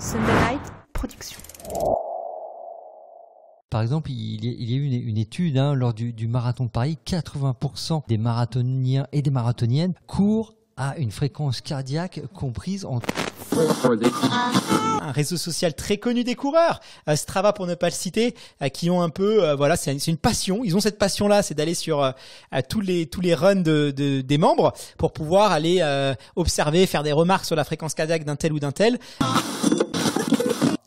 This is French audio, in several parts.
Sunday Night Production. Par exemple, il y a eu une, étude hein, lors du, du marathon de Paris, 80% des marathoniens et des marathoniennes courent à une fréquence cardiaque comprise entre un réseau social très connu des coureurs, euh, Strava pour ne pas le citer, euh, qui ont un peu, euh, voilà, c'est une passion. Ils ont cette passion-là, c'est d'aller sur tous les tous les runs des membres pour pouvoir aller observer, faire des remarques sur la fréquence cardiaque d'un tel ou d'un tel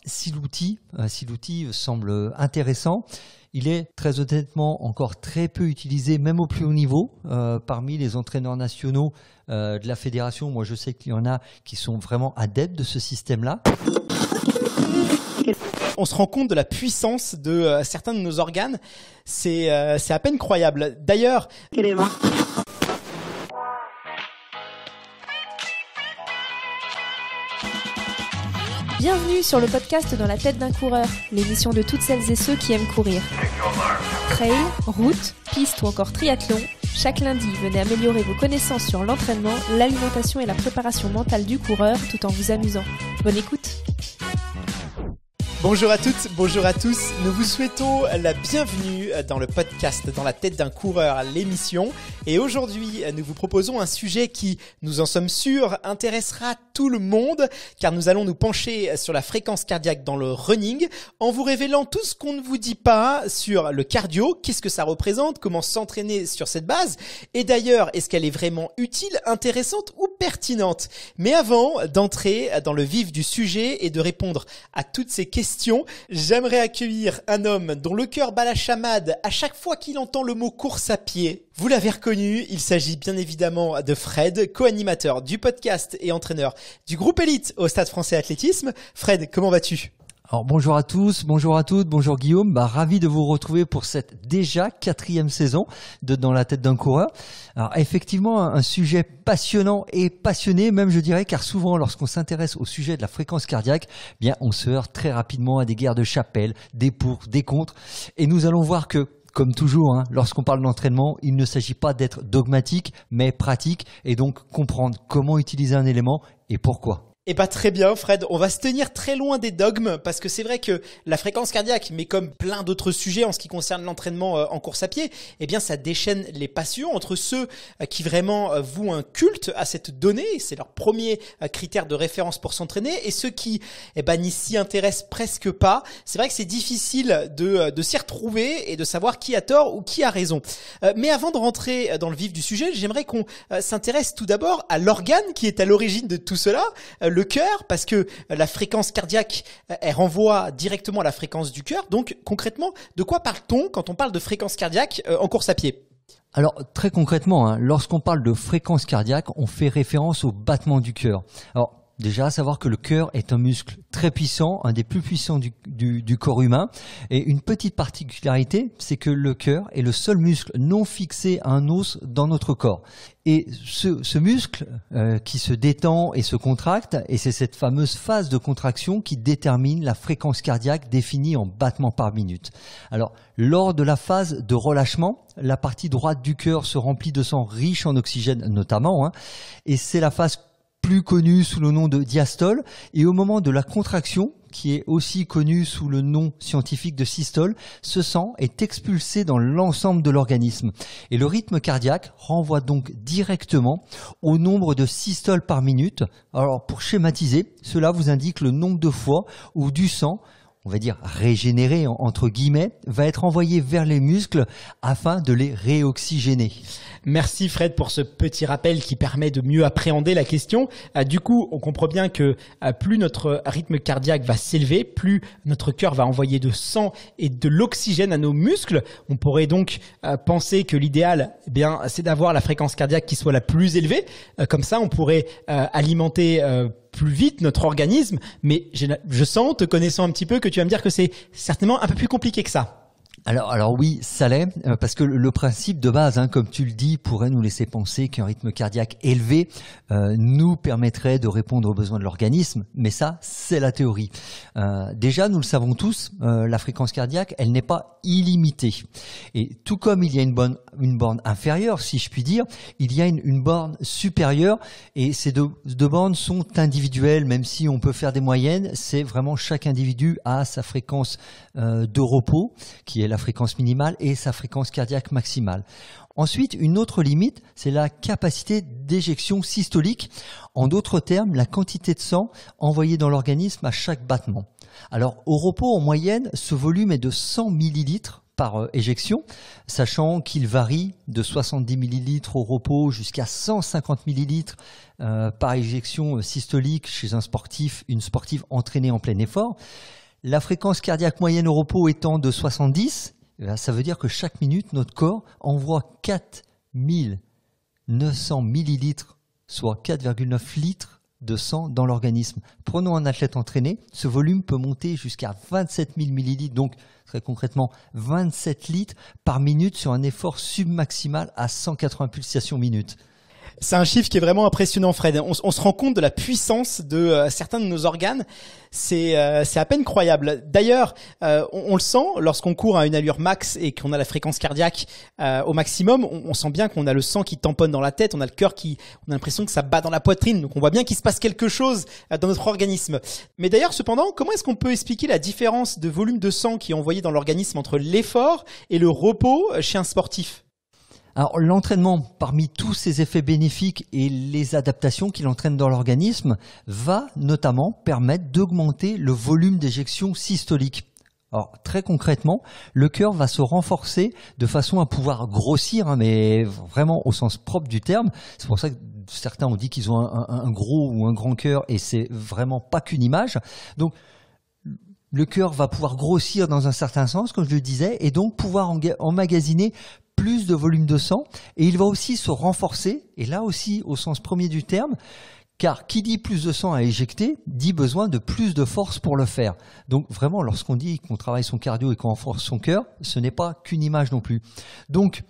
si l'outil, si l'outil semble intéressant, il est très honnêtement encore très peu utilisé, même au plus haut niveau, euh, parmi les entraîneurs nationaux euh, de la fédération. Moi, je sais qu'il y en a qui sont vraiment adeptes de ce système-là. On se rend compte de la puissance de euh, certains de nos organes. C'est à peine croyable. D'ailleurs... Bienvenue sur le podcast Dans la tête d'un coureur, l'émission de toutes celles et ceux qui aiment courir. Trail, route, piste ou encore triathlon, chaque lundi, venez améliorer vos connaissances sur l'entraînement, l'alimentation et la préparation mentale du coureur tout en vous amusant. Bonne écoute Bonjour à toutes, bonjour à tous. Nous vous souhaitons la bienvenue dans le podcast Dans la tête d'un coureur, l'émission. Et aujourd'hui, nous vous proposons un sujet qui, nous en sommes sûrs, intéressera tout le monde, car nous allons nous pencher sur la fréquence cardiaque dans le running, en vous révélant tout ce qu'on ne vous dit pas sur le cardio, qu'est-ce que ça représente, comment s'entraîner sur cette base, et d'ailleurs, est-ce qu'elle est vraiment utile, intéressante ou pertinente. Mais avant d'entrer dans le vif du sujet et de répondre à toutes ces questions, J'aimerais accueillir un homme dont le cœur bat la chamade à chaque fois qu'il entend le mot course à pied. Vous l'avez reconnu, il s'agit bien évidemment de Fred, co-animateur du podcast et entraîneur du groupe élite au Stade français athlétisme. Fred, comment vas-tu alors bonjour à tous, bonjour à toutes, bonjour Guillaume, bah, ravi de vous retrouver pour cette déjà quatrième saison de Dans la tête d'un coureur. Alors effectivement un sujet passionnant et passionné même je dirais car souvent lorsqu'on s'intéresse au sujet de la fréquence cardiaque, eh bien on se heurte très rapidement à des guerres de chapelle, des pour, des contre et nous allons voir que comme toujours, hein, lorsqu'on parle d'entraînement, il ne s'agit pas d'être dogmatique, mais pratique, et donc comprendre comment utiliser un élément et pourquoi. Eh pas ben, très bien Fred, on va se tenir très loin des dogmes parce que c'est vrai que la fréquence cardiaque, mais comme plein d'autres sujets en ce qui concerne l'entraînement euh, en course à pied, eh bien ça déchaîne les passions entre ceux euh, qui vraiment euh, vouent un culte à cette donnée, c'est leur premier critère de référence pour s'entraîner, et ceux qui eh ben, n'y s'y intéressent presque pas. C'est vrai que c'est difficile de, de s'y retrouver et de savoir qui a tort ou qui a raison. Mais avant de rentrer dans le vif du sujet, j'aimerais qu'on s'intéresse tout d'abord à l'organe qui est à l'origine de tout cela le cœur parce que la fréquence cardiaque, euh, elle renvoie directement à la fréquence du cœur. Donc concrètement, de quoi parle-t-on quand on parle de fréquence cardiaque euh, en course à pied alors très concrètement, hein, lorsqu'on parle de fréquence cardiaque, on fait référence au battement du cœur. Alors déjà à savoir que le cœur est un muscle très puissant, un des plus puissants du, corps humain. Et une petite particularité, c'est que le cœur est le seul muscle non fixé à un os dans notre corps. Et ce, muscle euh, qui se détend et se contracte, et c'est cette fameuse phase de contraction qui détermine la fréquence cardiaque définie en battements par minute. Alors, lors de la phase de relâchement, la partie droite du cœur se remplit de sang riche en oxygène notamment, hein, et c'est la phase plus connu sous le nom de diastole, et au moment de la contraction, qui est aussi connu sous le nom scientifique de systole, ce sang est expulsé dans l'ensemble de l'organisme. Et le rythme cardiaque renvoie donc directement au nombre de systoles par minute. Alors pour schématiser, cela vous indique le nombre de fois où du sang on va dire régénéré entre guillemets, va être envoyé vers les muscles afin de les réoxygéner. Merci Fred pour ce petit rappel qui permet de mieux appréhender la question. Ah, du coup, on comprend bien que ah, plus notre rythme cardiaque va s'élever, plus notre cœur va envoyer de sang et de l'oxygène à nos muscles. On pourrait donc ah, penser que l'idéal, eh bien, c'est d'avoir la fréquence cardiaque qui soit la plus élevée. Comme ça, on pourrait alimenter euh, plus vite notre organisme, mais je sens, te connaissant un petit peu, que tu vas me dire que c'est certainement un peu plus compliqué que ça alors, oui, ça l'est, euh, parce que le principe de base, hein, comme tu le dis, pourrait nous laisser penser qu'un rythme cardiaque élevé euh, nous permettrait de répondre aux besoins de l'organisme, mais ça, c'est la théorie. Euh, déjà, nous le savons tous, la fréquence cardiaque, elle n'est pas illimitée. Et tout comme il y a une, bonne, borne inférieure, si je puis dire, il y a une, borne supérieure, et ces deux, deux bornes sont individuelles, même si on peut faire des moyennes, c'est vraiment chaque individu a sa fréquence de repos, qui est la fréquence minimale et sa fréquence cardiaque maximale. Ensuite, une autre limite, c'est la capacité d'éjection systolique. En d'autres termes, la quantité de sang envoyée dans l'organisme à chaque battement. Alors, au repos, en moyenne, ce volume est de 100 millilitres par euh, éjection, sachant qu'il varie de 70 millilitres au repos jusqu'à 150 millilitres euh, par éjection euh, systolique chez un sportif, une sportive entraînée en plein effort. La fréquence cardiaque moyenne au repos étant de 70, eh ça veut dire que chaque minute, notre corps envoie 4900 millilitres, soit 4,9 litres de sang dans l'organisme. Prenons un athlète entraîné, ce volume peut monter jusqu'à 27 000 millilitres, donc très concrètement 27 litres par minute sur un effort submaximal à 180 pulsations minutes. C'est un chiffre qui est vraiment impressionnant, Fred. On, se rend compte de la puissance de euh, certains de nos organes. C'est euh, à peine croyable. D'ailleurs, euh, on, le sent lorsqu'on court à une allure max et qu'on a la fréquence cardiaque au maximum. On, on sent bien qu'on a le sang qui tamponne dans la tête, on a le cœur qui, on a l'impression que ça bat dans la poitrine. Donc on voit bien qu'il se passe quelque chose dans notre organisme. Mais d'ailleurs, cependant, comment est-ce qu'on peut expliquer la différence de volume de sang qui est envoyé dans l'organisme entre l'effort et le repos chez un sportif alors l'entraînement, parmi tous ses effets bénéfiques et les adaptations qu'il entraîne dans l'organisme, va notamment permettre d'augmenter le volume d'éjection systolique. Alors très concrètement, le cœur va se renforcer de façon à pouvoir grossir, hein, mais vraiment au sens propre du terme. C'est pour ça que certains ont dit qu'ils ont un, gros ou un grand cœur, et c'est vraiment pas qu'une image. Donc le cœur va pouvoir grossir dans un certain sens, comme je le disais, et donc pouvoir emmagasiner plus de volume de sang et il va aussi se renforcer, et là aussi au sens premier du terme, car qui dit plus de sang à éjecter dit besoin de plus de force pour le faire. Donc vraiment, lorsqu'on dit qu'on travaille son cardio et qu'on renforce son cœur, ce n'est pas qu'une image non plus. Donc,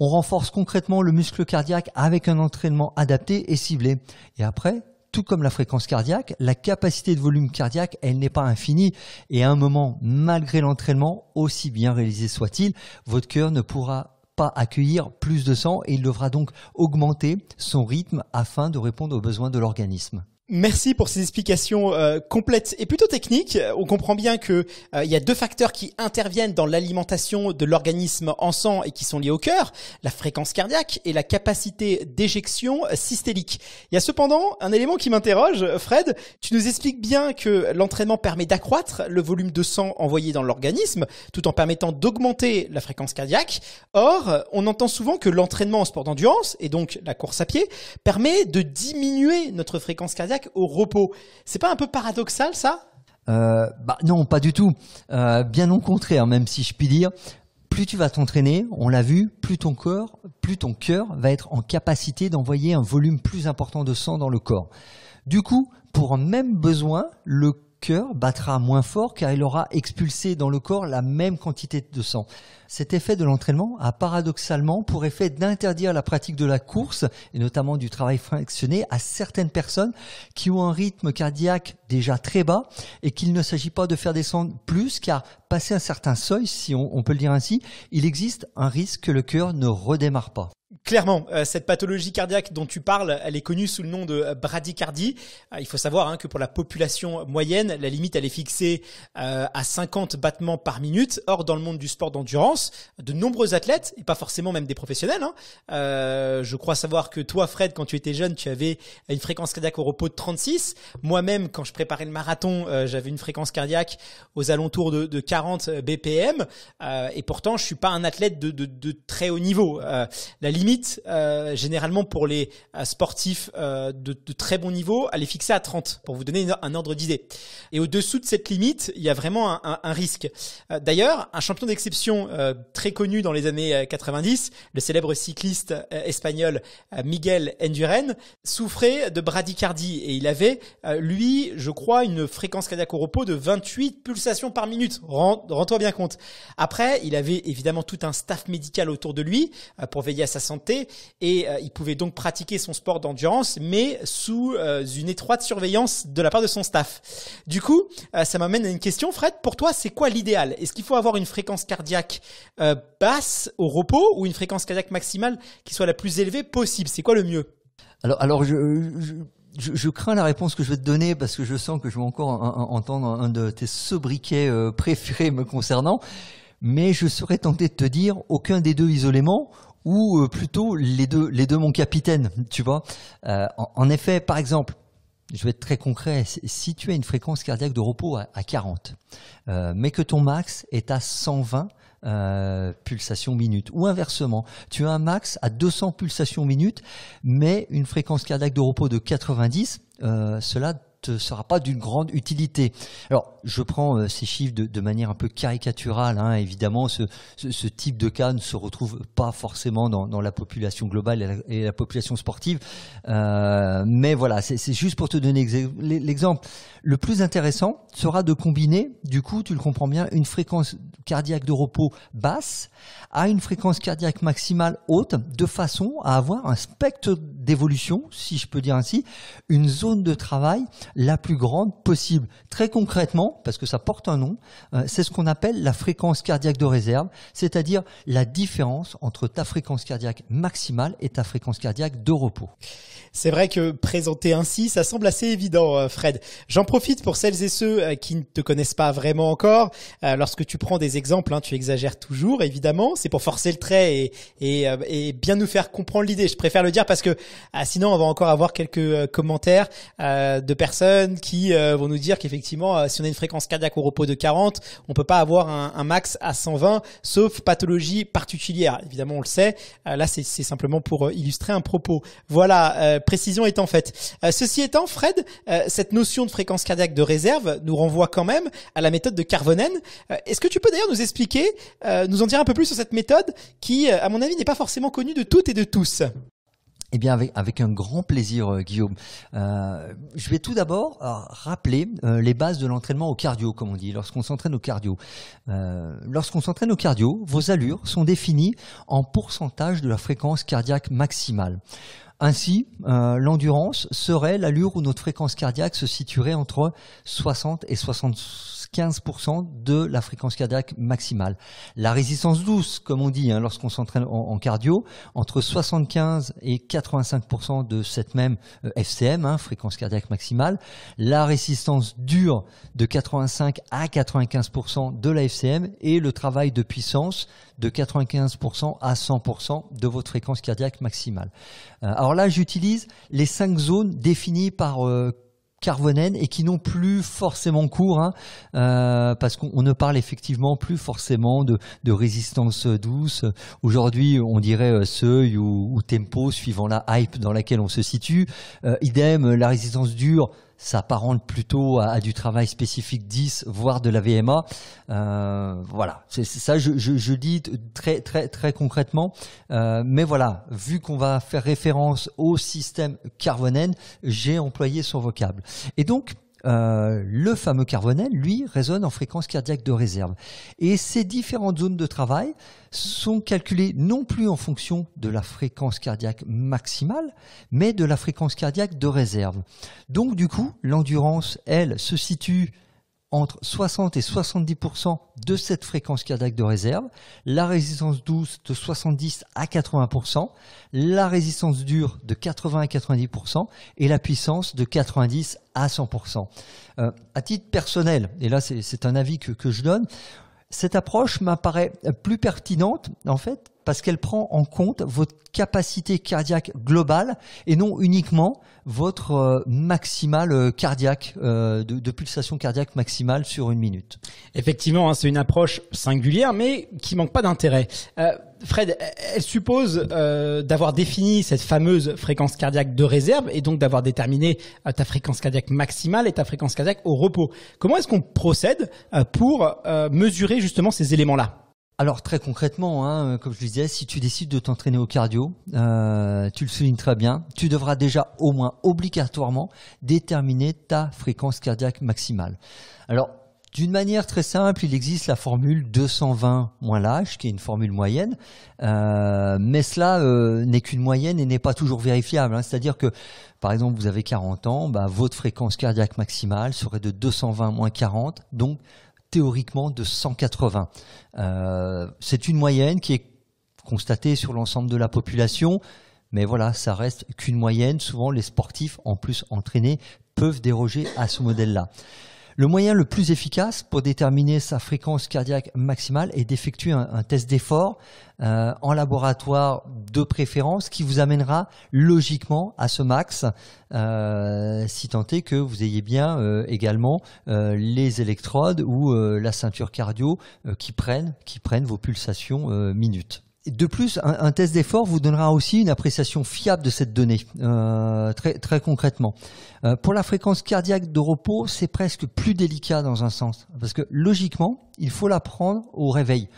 on renforce concrètement le muscle cardiaque avec un entraînement adapté et ciblé. Et après, tout comme la fréquence cardiaque, la capacité de volume cardiaque, elle n'est pas infinie. Et à un moment, malgré l'entraînement, aussi bien réalisé soit-il, votre cœur ne pourra pas accueillir plus de sang et il devra donc augmenter son rythme afin de répondre aux besoins de l'organisme. Merci pour ces explications euh, complètes et plutôt techniques. Euh, on comprend bien que euh, il y a deux facteurs qui interviennent dans l'alimentation de l'organisme en sang et qui sont liés au cœur la fréquence cardiaque et la capacité d'éjection systélique. Il y a cependant un élément qui m'interroge, Fred. Tu nous expliques bien que l'entraînement permet d'accroître le volume de sang envoyé dans l'organisme, tout en permettant d'augmenter la fréquence cardiaque. Or, on entend souvent que l'entraînement en sport d'endurance et donc la course à pied permet de diminuer notre fréquence cardiaque au repos. C'est pas un peu paradoxal ça euh, bah, non, pas du tout. Euh, bien au contraire, même si je puis dire, plus tu vas t'entraîner, on l'a vu, plus ton corps, plus ton cœur va être en capacité d'envoyer un volume plus important de sang dans le corps. Du coup, pour un même besoin, le cœur battra moins fort car il aura expulsé dans le corps la même quantité de sang. Cet effet de l'entraînement a paradoxalement pour effet d'interdire la pratique de la course et notamment du travail fractionné à certaines personnes qui ont un rythme cardiaque déjà très bas et qu'il ne s'agit pas de faire descendre plus car passer un certain seuil, si on peut le dire ainsi, il existe un risque que le cœur ne redémarre pas. Clairement, euh, cette pathologie cardiaque dont tu parles, elle est connue sous le nom de euh, bradycardie. Euh, il faut savoir hein, que pour la population moyenne, la limite elle est fixée à 50 battements par minute. Or, dans le monde du sport d'endurance, de nombreux athlètes, et pas forcément même des professionnels, hein, je crois savoir que toi, Fred, quand tu étais jeune, tu avais une fréquence cardiaque au repos de 36. Moi-même, quand je préparais le marathon, j'avais une fréquence cardiaque aux alentours de, de 40 BPM. et pourtant, je suis pas un athlète de, de, de très haut niveau. la limite, euh, généralement pour les euh, sportifs euh, de, très bon niveau, elle est fixée à 30, pour vous donner un ordre d'idée. Et au-dessous de cette limite, il y a vraiment un, risque. D'ailleurs, un champion d'exception très connu dans les années 90, le célèbre cycliste espagnol Miguel Enduren, souffrait de bradycardie et il avait, lui, je crois, une fréquence cardiaque au repos de 28 pulsations par minute. Rends-toi bien compte. Après, il avait évidemment tout un staff médical autour de lui pour veiller à sa santé et euh, il pouvait donc pratiquer son sport d'endurance, mais sous euh, une étroite surveillance de la part de son staff. Du coup, euh, ça m'amène à une question, Fred. Pour toi, c'est quoi l'idéal Est-ce qu'il faut avoir une fréquence cardiaque basse au repos ou une fréquence cardiaque maximale qui soit la plus élevée possible C'est quoi le mieux alors, alors je, crains la réponse que je vais te donner parce que je sens que je vais encore entendre un de tes sobriquets préférés me concernant, mais je serais tenté de te dire aucun des deux isolément ou euh, plutôt les deux, les deux mon capitaine, tu vois. Euh, en, effet, par exemple, je vais être très concret, si tu as une fréquence cardiaque de repos à, 40, euh, mais que ton max est à 120 pulsations minute, ou inversement, tu as un max à 200 pulsations minute, mais une fréquence cardiaque de repos de 90, cela te sera pas d'une grande utilité. Alors, je prends euh, ces chiffres de, manière un peu caricaturale. Hein. évidemment, ce, type de cas ne se retrouve pas forcément dans, la population globale et la, population sportive. Euh, mais voilà, c'est juste pour te donner l'exemple. Le plus intéressant sera de combiner, du coup, tu le comprends bien, une fréquence cardiaque de repos basse à une fréquence cardiaque maximale haute, de façon à avoir un spectre d'évolution, si je peux dire ainsi, une zone de travail la plus grande possible. Très concrètement, parce que ça porte un nom, euh, c'est ce qu'on appelle la fréquence cardiaque de réserve, c'est-à-dire la différence entre ta fréquence cardiaque maximale et ta fréquence cardiaque de repos. C'est vrai que présenté ainsi, ça semble assez évident, euh, Fred. J'en profite pour celles et ceux euh, qui ne te connaissent pas vraiment encore. Lorsque tu prends des exemples, hein, tu exagères toujours, évidemment. C'est pour forcer le trait et, et bien nous faire comprendre l'idée. Je préfère le dire parce que ah, sinon, on va encore avoir quelques commentaires de personnes qui euh, vont nous dire qu'effectivement, euh, si on a une fréquence cardiaque au repos de 40, on peut pas avoir un, un max à 120, sauf pathologie particulière. Évidemment, on le sait. Euh, là, c'est simplement pour illustrer un propos. Voilà, précision étant faite. ceci étant, Fred, cette notion de fréquence cardiaque de réserve nous renvoie quand même à la méthode de Carvonen. Est-ce que tu peux d'ailleurs nous expliquer, nous en dire un peu plus sur cette méthode qui, à mon avis, n'est pas forcément connue de toutes et de tous eh bien, avec, un grand plaisir, euh, Guillaume. Euh, je vais tout d'abord euh, rappeler les bases de l'entraînement au cardio, comme on dit, lorsqu'on s'entraîne au cardio. lorsqu'on s'entraîne au cardio, vos allures sont définies en pourcentage de la fréquence cardiaque maximale. Ainsi, l'endurance serait l'allure où notre fréquence cardiaque se situerait entre 60 et 65 15 de la fréquence cardiaque maximale. La résistance douce, comme on dit, hein, lorsqu'on s'entraîne en, cardio, entre 75 et 85% de cette même euh, FCM, hein, fréquence cardiaque maximale. La résistance dure de 85 à 95% de la FCM et le travail de puissance de 95% à 100% de votre fréquence cardiaque maximale. Euh, alors là, j'utilise les cinq zones définies par euh, carbonène et qui n'ont plus forcément cours, hein, euh, parce qu'on ne parle effectivement plus forcément de, de résistance douce. Aujourd'hui, on dirait euh, seuil ou, tempo, suivant la hype dans laquelle on se situe. Euh, idem, la résistance dure ça s'apparente plutôt à, du travail spécifique 10, voire de la VMA. Euh, voilà, c'est ça je, je, dis très très très concrètement. Euh, mais voilà, vu qu'on va faire référence au système Carvonen, j'ai employé son vocable. Et donc euh, le fameux carbonel, lui, résonne en fréquence cardiaque de réserve. Et ces différentes zones de travail sont calculées non plus en fonction de la fréquence cardiaque maximale, mais de la fréquence cardiaque de réserve. Donc du coup, l'endurance, elle, se situe entre 60 et 70% de cette fréquence cardiaque de réserve, la résistance douce de 70 à 80%, la résistance dure de 80 à 90% et la puissance de 90 à 100%. Euh, à titre personnel, et là c'est un avis que je donne, cette approche m'apparaît plus pertinente en fait parce qu'elle prend en compte votre capacité cardiaque globale et non uniquement votre euh, maximale euh, cardiaque, euh, de, pulsation cardiaque maximale sur une minute. Effectivement, hein, c'est une approche singulière mais qui manque pas d'intérêt. Fred, elle suppose d'avoir défini cette fameuse fréquence cardiaque de réserve et donc d'avoir déterminé ta fréquence cardiaque maximale et ta fréquence cardiaque au repos. Comment est-ce qu'on procède pour mesurer justement ces éléments-là alors très concrètement, hein, comme je le disais, si tu décides de t'entraîner au cardio, euh, tu le soulignes très bien, tu devras déjà au moins obligatoirement déterminer ta fréquence cardiaque maximale. Alors d'une manière très simple, il existe la formule 220 moins l'âge, qui est une formule moyenne, euh, mais cela euh, n'est qu'une moyenne et n'est pas toujours vérifiable. Hein. C'est-à-dire que, par exemple, vous avez 40 ans, bah, votre fréquence cardiaque maximale serait de 220 moins 40, donc théoriquement de 180. Euh, c'est une moyenne qui est constatée sur l'ensemble de la population, mais voilà, ça reste qu'une moyenne. Souvent, les sportifs, en plus entraînés, peuvent déroger à ce modèle-là. Le moyen le plus efficace pour déterminer sa fréquence cardiaque maximale est d'effectuer un, test d'effort euh, en laboratoire de préférence qui vous amènera logiquement à ce max, euh, si tant est que vous ayez bien euh, également les électrodes ou la ceinture cardio qui, qui prennent vos pulsations minutes de plus, un, test d'effort vous donnera aussi une appréciation fiable de cette donnée, euh, très, très concrètement. Euh, pour la fréquence cardiaque de repos, c'est presque plus délicat dans un sens, parce que logiquement, il faut la prendre au réveil,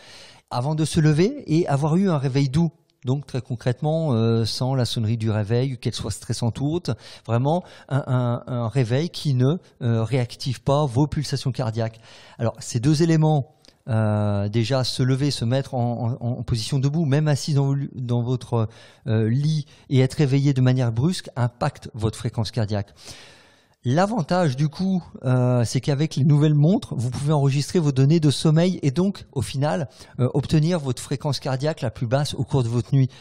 avant de se lever et avoir eu un réveil doux. Donc très concrètement, euh, sans la sonnerie du réveil, qu'elle soit stressante ou autre, vraiment un, un réveil qui ne réactive pas vos pulsations cardiaques. Alors ces deux éléments euh, déjà se lever, se mettre en, position debout, même assis dans, votre euh, lit et être réveillé de manière brusque impacte votre fréquence cardiaque. L'avantage du coup, euh, c'est qu'avec les nouvelles montres, vous pouvez enregistrer vos données de sommeil et donc, au final, obtenir votre fréquence cardiaque la plus basse au cours de votre nuit.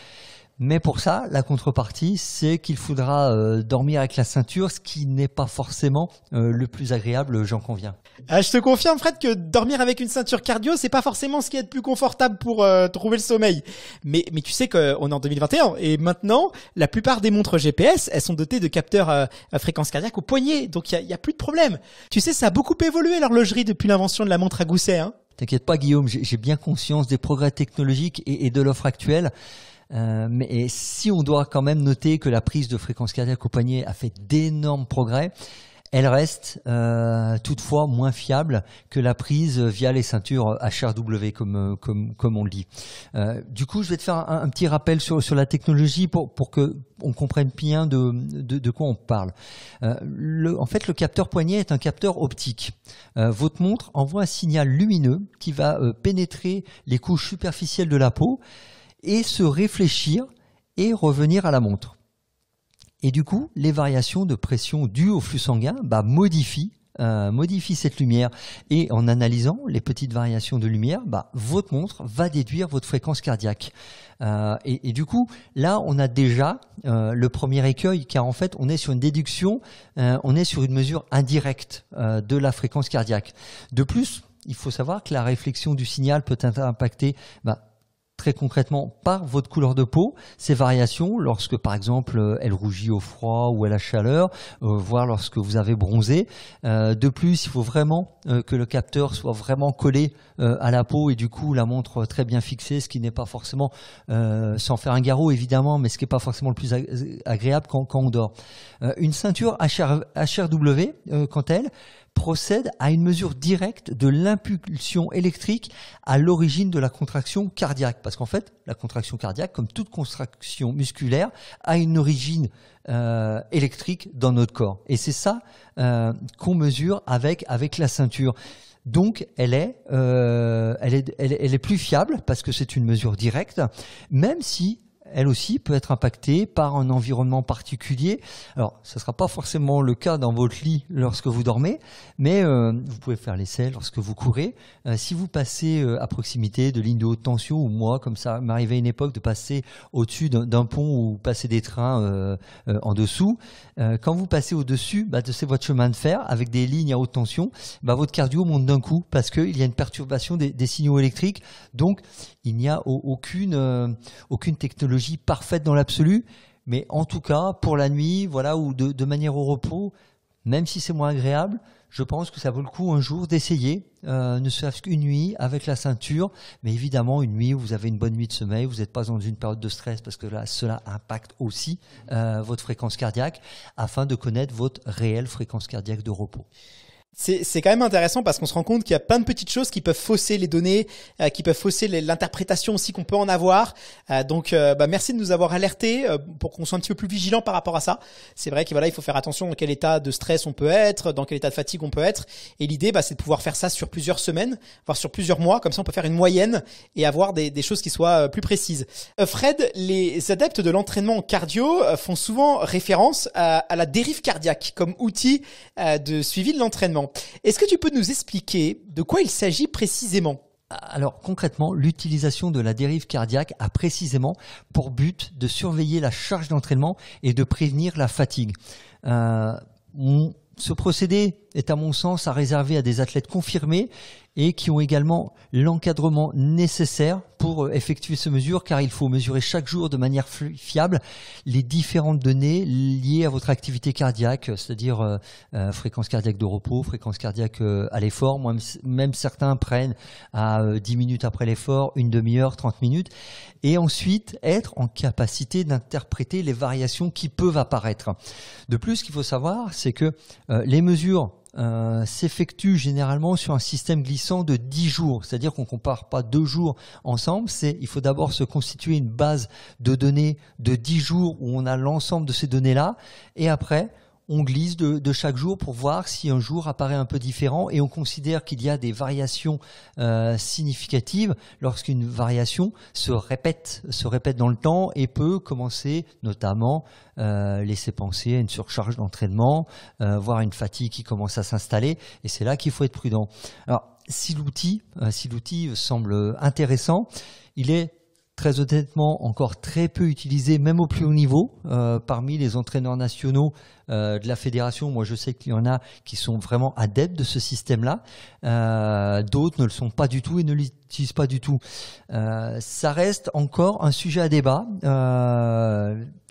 Mais pour ça, la contrepartie, c'est qu'il faudra euh, dormir avec la ceinture, ce qui n'est pas forcément euh, le plus agréable, j'en conviens. Ah, je te confirme, Fred, que dormir avec une ceinture cardio, c'est pas forcément ce qui est le plus confortable pour trouver le sommeil. Mais, mais tu sais qu'on est en 2021 et maintenant, la plupart des montres GPS, elles sont dotées de capteurs à fréquence cardiaque au poignet, donc il y a, a, plus de problème. Tu sais, ça a beaucoup évolué l'horlogerie depuis l'invention de la montre à gousset. Hein T'inquiète pas, Guillaume, j'ai bien conscience des progrès technologiques et de l'offre actuelle. Euh, mais si on doit quand même noter que la prise de fréquence cardiaque accompagnée a fait d'énormes progrès, elle reste euh, toutefois moins fiable que la prise via les ceintures HRW, euh, comme, on le dit. du coup, je vais te faire un, petit rappel sur, la technologie pour, pour que on comprenne bien de, quoi on parle. en fait, le capteur poignet est un capteur optique. votre montre envoie un signal lumineux qui va pénétrer les couches superficielles de la peau et se réfléchir et revenir à la montre. Et du coup, les variations de pression dues au flux sanguin bah, modifient, euh, cette lumière. Et en analysant les petites variations de lumière, bah, votre montre va déduire votre fréquence cardiaque. Euh, et, du coup, là, on a déjà euh, le premier écueil, car en fait, on est sur une déduction, on est sur une mesure indirecte de la fréquence cardiaque. De plus, il faut savoir que la réflexion du signal peut impacter... Bah, très concrètement par votre couleur de peau, ces variations, lorsque par exemple euh, elle rougit au froid ou à la chaleur, euh, voire lorsque vous avez bronzé. Euh, de plus, il faut vraiment que le capteur soit vraiment collé à la peau et du coup la montre très bien fixée, ce qui n'est pas forcément, sans faire un garrot évidemment, mais ce qui n'est pas forcément le plus agréable quand, on dort. une ceinture HRW, quant à elle, procède à une mesure directe de l'impulsion électrique à l'origine de la contraction cardiaque. Parce qu'en fait, la contraction cardiaque, comme toute contraction musculaire, a une origine euh, électrique dans notre corps. Et c'est ça euh, qu'on mesure avec, avec la ceinture. Donc, euh, elle, est, elle est plus fiable parce que c'est une mesure directe, même si elle aussi peut être impactée par un environnement particulier. Alors, ce ne sera pas forcément le cas dans votre lit lorsque vous dormez, mais euh, vous pouvez faire l'essai lorsque vous courez. Euh, si vous passez euh, à proximité de lignes de haute tension, ou moi, comme ça m'arrivait à une époque de passer au-dessus d'un pont ou passer des trains en dessous, quand vous passez au-dessus bah, de votre chemin de fer avec des lignes à haute tension, bah, votre cardio monte d'un coup parce qu'il y a une perturbation des, des signaux électriques. Donc, il n'y a euh, aucune, technologie parfaite dans l'absolu. Mais en tout cas, pour la nuit, voilà, ou de, manière au repos, même si c'est moins agréable, je pense que ça vaut le coup un jour d'essayer, euh, ne serait-ce qu'une nuit avec la ceinture, mais évidemment une nuit où vous avez une bonne nuit de sommeil, vous n'êtes pas dans une période de stress parce que cela impacte aussi euh, votre fréquence cardiaque, afin de connaître votre réelle fréquence cardiaque de repos c'est quand même intéressant parce qu'on se rend compte qu'il y a plein de petites choses qui peuvent fausser les données, euh, qui peuvent fausser l'interprétation aussi qu'on peut en avoir. Euh, donc, euh, bah, merci de nous avoir alertés pour qu'on soit un petit peu plus vigilant par rapport à ça. C'est vrai qu'il voilà, il faut faire attention dans quel état de stress on peut être, dans quel état de fatigue on peut être. Et l'idée, bah, c'est de pouvoir faire ça sur plusieurs semaines, voire sur plusieurs mois. Comme ça, on peut faire une moyenne et avoir des, des choses qui soient plus précises. Fred, les adeptes de l'entraînement cardio font souvent référence à, la dérive cardiaque comme outil de suivi de l'entraînement. Est-ce que tu peux nous expliquer de quoi il s'agit précisément alors concrètement, l'utilisation de la dérive cardiaque a précisément pour but de surveiller la charge d'entraînement et de prévenir la fatigue. Euh, ce procédé est à mon sens à réserver à des athlètes confirmés et qui ont également l'encadrement nécessaire pour euh, effectuer ces mesures, car il faut mesurer chaque jour de manière fiable les différentes données liées à votre activité cardiaque, c'est-à-dire euh, euh, fréquence cardiaque de repos, fréquence cardiaque à l'effort. Même, même certains prennent à 10 minutes après l'effort, une demi-heure, 30 minutes, et ensuite être en capacité d'interpréter les variations qui peuvent apparaître. De plus, ce qu'il faut savoir, c'est que les mesures euh, s'effectue généralement sur un système glissant de dix jours, c'est-à-dire qu'on compare pas deux jours ensemble, c'est il faut d'abord se constituer une base de données de dix jours où on a l'ensemble de ces données-là, et après on glisse de, chaque jour pour voir si un jour apparaît un peu différent et on considère qu'il y a des variations euh, significatives lorsqu'une variation se répète, se répète dans le temps et peut commencer notamment euh, laisser penser à une surcharge d'entraînement, voir euh, voire une fatigue qui commence à s'installer et c'est là qu'il faut être prudent. Alors si l'outil, euh, si l'outil semble intéressant, il est très honnêtement encore très peu utilisé, même au plus haut niveau, euh, parmi les entraîneurs nationaux euh, de la fédération. Moi, je sais qu'il y en a qui sont vraiment adeptes de ce système-là. Euh, d'autres ne le sont pas du tout et ne l'utilisent pas du tout. ça reste encore un sujet à débat.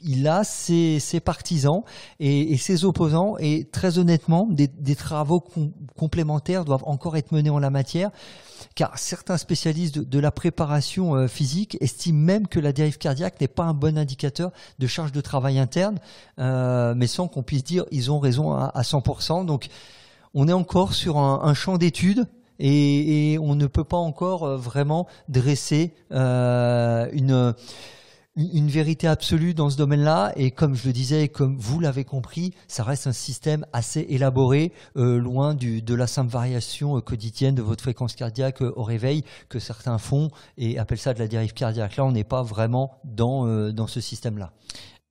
il a ses, partisans et, ses opposants et très honnêtement, des, travaux complémentaires doivent encore être menés en la matière car certains spécialistes de, la préparation euh, physique estiment même que la dérive cardiaque n'est pas un bon indicateur de charge de travail interne, euh, mais sans qu'on puisse dire ils ont raison à, 100%. Donc on est encore sur un, champ d'études et, on ne peut pas encore euh, vraiment dresser une une vérité absolue dans ce domaine-là. Et comme je le disais, comme vous l'avez compris, ça reste un système assez élaboré, euh, loin de la simple variation euh, quotidienne de votre fréquence cardiaque euh, au réveil que certains font et appellent ça de la dérive cardiaque. Là, on n'est pas vraiment dans, dans ce système-là.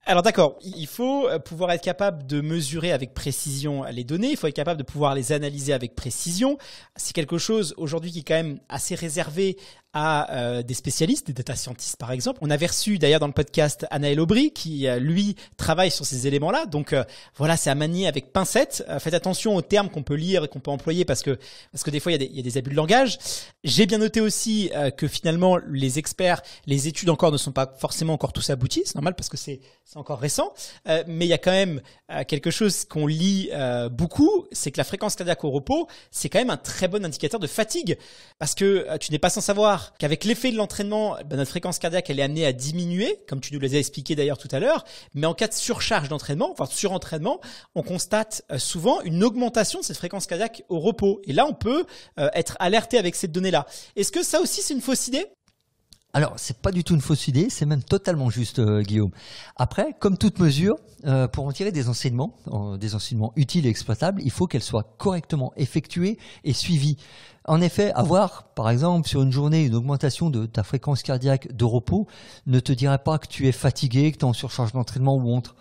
Alors d'accord, il faut pouvoir être capable de mesurer avec précision les données, il faut être capable de pouvoir les analyser avec précision. C'est quelque chose aujourd'hui qui est quand même assez réservé à euh, des spécialistes, des data scientists par exemple. On avait reçu d'ailleurs dans le podcast Anaël Aubry qui euh, lui travaille sur ces éléments-là. Donc euh, voilà, c'est à manier avec pincette. faites attention aux termes qu'on peut lire et qu'on peut employer parce que parce que des fois il y, a des, il y a des abus de langage. J'ai bien noté aussi que finalement les experts, les études encore ne sont pas forcément encore tous aboutis. C'est normal parce que c'est c'est encore récent. mais il y a quand même quelque chose qu'on lit beaucoup, c'est que la fréquence cardiaque au repos, c'est quand même un très bon indicateur de fatigue parce que tu n'es pas sans savoir qu'avec l'effet de l'entraînement, eh ben, notre fréquence cardiaque, elle est amenée à diminuer, comme tu nous l'as expliqué d'ailleurs tout à l'heure. Mais en cas de surcharge d'entraînement, enfin de surentraînement, on constate euh, souvent une augmentation de cette fréquence cardiaque au repos. Et là, on peut euh, être alerté avec cette donnée-là. Est-ce que ça aussi, c'est une fausse idée alors, c'est pas du tout une fausse idée, c'est même totalement juste, euh, Guillaume. Après, comme toute mesure, pour en tirer des enseignements, des enseignements utiles et exploitables, il faut qu'elles soient correctement effectuées et suivies en effet, avoir, par exemple, sur une journée, une augmentation de ta fréquence cardiaque de repos ne te dirait pas que tu es fatigué, que tu es en surcharge d'entraînement ou autre.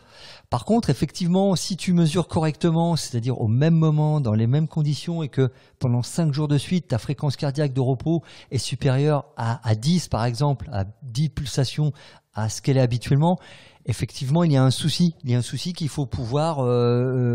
Par contre, effectivement, si tu mesures correctement, c'est-à-dire au même moment, dans les mêmes conditions, et que pendant 5 jours de suite, ta fréquence cardiaque de repos est supérieure à, à 10, par exemple, à 10 pulsations à ce qu'elle est habituellement, effectivement, il y a un souci. Il y a un souci qu'il faut pouvoir, euh,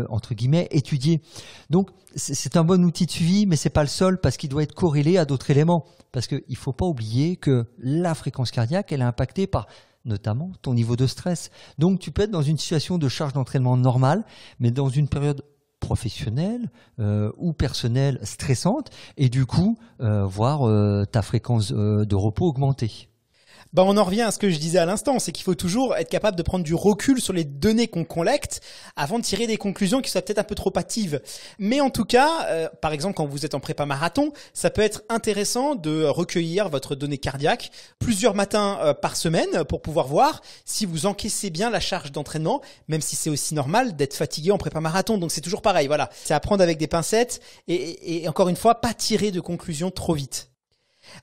euh, entre guillemets, étudier. Donc, c'est un bon outil de suivi, mais ce n'est pas le seul parce qu'il doit être corrélé à d'autres éléments. Parce qu'il ne faut pas oublier que la fréquence cardiaque, elle est impactée par notamment ton niveau de stress. Donc, tu peux être dans une situation de charge d'entraînement normale, mais dans une période professionnelle euh, ou personnelle stressante, et du coup, voir ta fréquence de repos augmenter. Bah, on en revient à ce que je disais à l'instant, c'est qu'il faut toujours être capable de prendre du recul sur les données qu'on collecte avant de tirer des conclusions qui soient peut-être un peu trop hâtives. Mais en tout cas, euh, par exemple quand vous êtes en prépa marathon, ça peut être intéressant de recueillir votre donnée cardiaque plusieurs matins euh, par semaine pour pouvoir voir si vous encaissez bien la charge d'entraînement, même si c'est aussi normal d'être fatigué en prépa marathon. Donc c'est toujours pareil, voilà. C'est à prendre avec des pincettes et encore une fois, pas tirer de conclusions trop vite.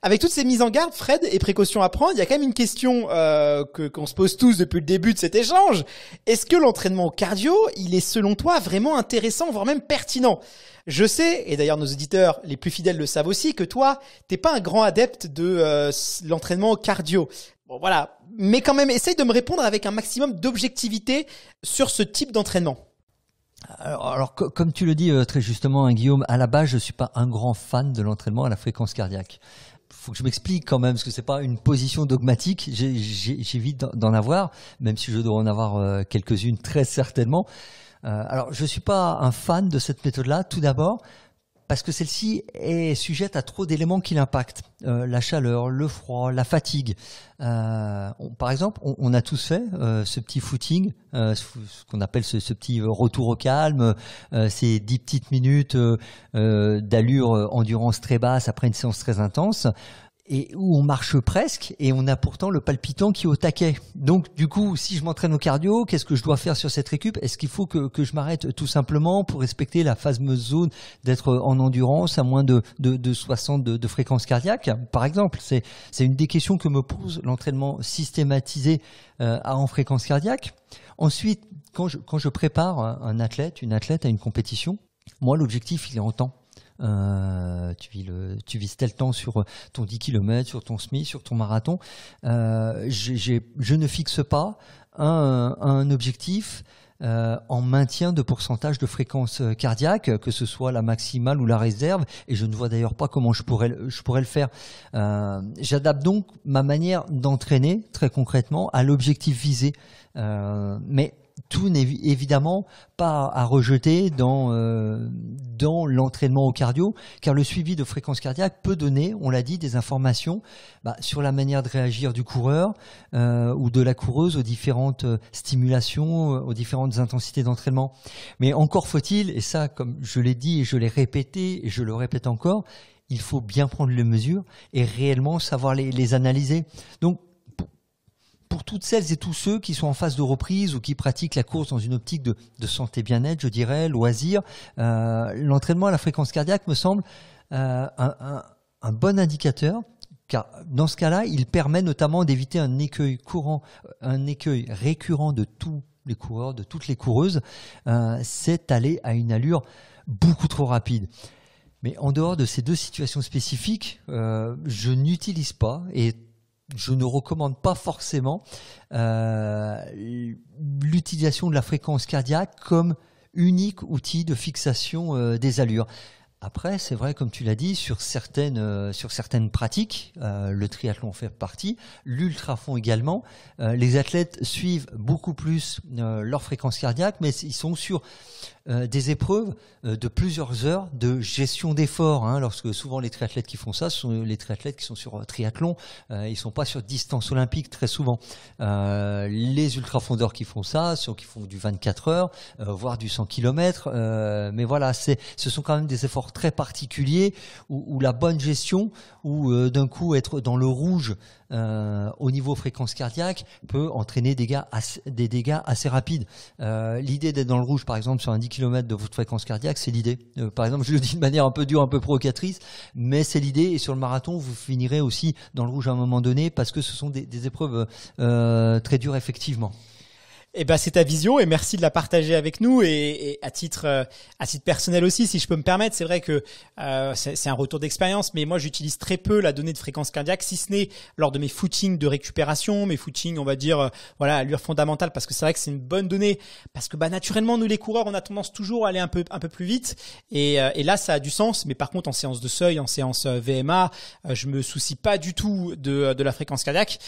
Avec toutes ces mises en garde, Fred, et précautions à prendre, il y a quand même une question euh, que qu'on se pose tous depuis le début de cet échange. Est-ce que l'entraînement cardio, il est selon toi vraiment intéressant, voire même pertinent Je sais, et d'ailleurs nos auditeurs les plus fidèles le savent aussi, que toi, t'es pas un grand adepte de euh, l'entraînement cardio. Bon voilà, mais quand même, essaye de me répondre avec un maximum d'objectivité sur ce type d'entraînement. Alors, comme tu le dis euh, très justement, hein, Guillaume, à la base, je ne suis pas un grand fan de l'entraînement à la fréquence cardiaque faut que je m'explique quand même, parce que c'est pas une position dogmatique. J'évite d'en avoir, même si je dois en avoir euh, quelques-unes très certainement. Euh, alors, je suis pas un fan de cette méthode-là. Tout d'abord, parce que celle-ci est sujette à trop d'éléments qui l'impactent. Euh, la chaleur, le froid, la fatigue. Euh, par exemple, on, a tous fait euh, ce petit footing, ce, qu'on appelle ce, ce, petit retour au calme, ces dix petites minutes d'allure endurance très basse après une séance très intense et où on marche presque et on a pourtant le palpitant qui est au taquet. Donc du coup, si je m'entraîne au cardio, qu'est-ce que je dois faire sur cette récup Est-ce qu'il faut que, je m'arrête euh, tout simplement pour respecter la fameuse zone d'être euh, en endurance à moins de, de 60 de, fréquence cardiaque Par exemple, c'est une des questions que me pose l'entraînement systématisé euh, à en fréquence cardiaque. Ensuite, quand je, quand je prépare un athlète, une athlète à une compétition, moi l'objectif il est en temps. Euh, tu, vis tel temps sur ton 10 km, sur ton semi, sur ton marathon. Euh, je ne fixe pas un, un objectif euh, en maintien de pourcentage de fréquence cardiaque, que ce soit la maximale ou la réserve, et je ne vois d'ailleurs pas comment je pourrais, je pourrais le faire. Euh, J'adapte donc ma manière d'entraîner très concrètement à l'objectif visé. Euh, mais tout n'est évidemment pas à rejeter dans, euh, dans l'entraînement au cardio, car le suivi de fréquence cardiaque peut donner, on l'a dit, des informations bah, sur la manière de réagir du coureur euh, ou de la coureuse aux différentes euh, stimulations, aux différentes intensités d'entraînement. Mais encore faut-il, et ça, comme je l'ai dit et je l'ai répété et je le répète encore, il faut bien prendre les mesures et réellement savoir les, les analyser. Donc pour toutes celles et tous ceux qui sont en phase de reprise ou qui pratiquent la course dans une optique de, santé bien-être, je dirais, loisir, euh, l'entraînement à la fréquence cardiaque me semble euh, un, bon indicateur. Car dans ce cas-là, il permet notamment d'éviter un écueil courant, un écueil récurrent de tous les coureurs, de toutes les coureuses, euh, c'est aller à une allure beaucoup trop rapide. Mais en dehors de ces deux situations spécifiques, je n'utilise pas, et je ne recommande pas forcément euh, l'utilisation de la fréquence cardiaque comme unique outil de fixation euh, des allures. Après, c'est vrai, comme tu l'as dit, sur certaines, euh, sur certaines pratiques, euh, le triathlon fait partie, l'ultrafond également, euh, les athlètes suivent beaucoup plus leur fréquence cardiaque, mais ils sont sur des épreuves de plusieurs heures de gestion d'efforts, hein, lorsque souvent les triathlètes qui font ça, ce sont les triathlètes qui sont sur triathlon, ils ne sont pas sur distance olympique très souvent. les ultrafondeurs qui font ça, ceux qui font du 24 heures, voire du 100 km, mais voilà, ce sont quand même des efforts très particulier où, la bonne gestion, ou euh, d'un coup être dans le rouge euh, au niveau fréquence cardiaque peut entraîner des dégâts assez, des dégâts assez rapides. Euh, l'idée d'être dans le rouge, par exemple, sur un 10 km de votre fréquence cardiaque, c'est l'idée. par exemple, je le dis de manière un peu dure, un peu provocatrice, mais c'est l'idée. Et sur le marathon, vous finirez aussi dans le rouge à un moment donné parce que ce sont des épreuves très dures effectivement. Eh ben, c'est ta vision et merci de la partager avec nous et, à titre euh, à titre personnel aussi, si je peux me permettre, c'est vrai que euh, c'est un retour d'expérience, mais moi j'utilise très peu la donnée de fréquence cardiaque, si ce n'est lors de mes footings de récupération, mes footings, on va dire, euh, voilà, l'heure fondamentale, parce que c'est vrai que c'est une bonne donnée, parce que bah naturellement nous les coureurs, on a tendance toujours à aller un peu un peu plus vite et, et là ça a du sens, mais par contre en séance de seuil, en séance VMA, je me soucie pas du tout de de la fréquence cardiaque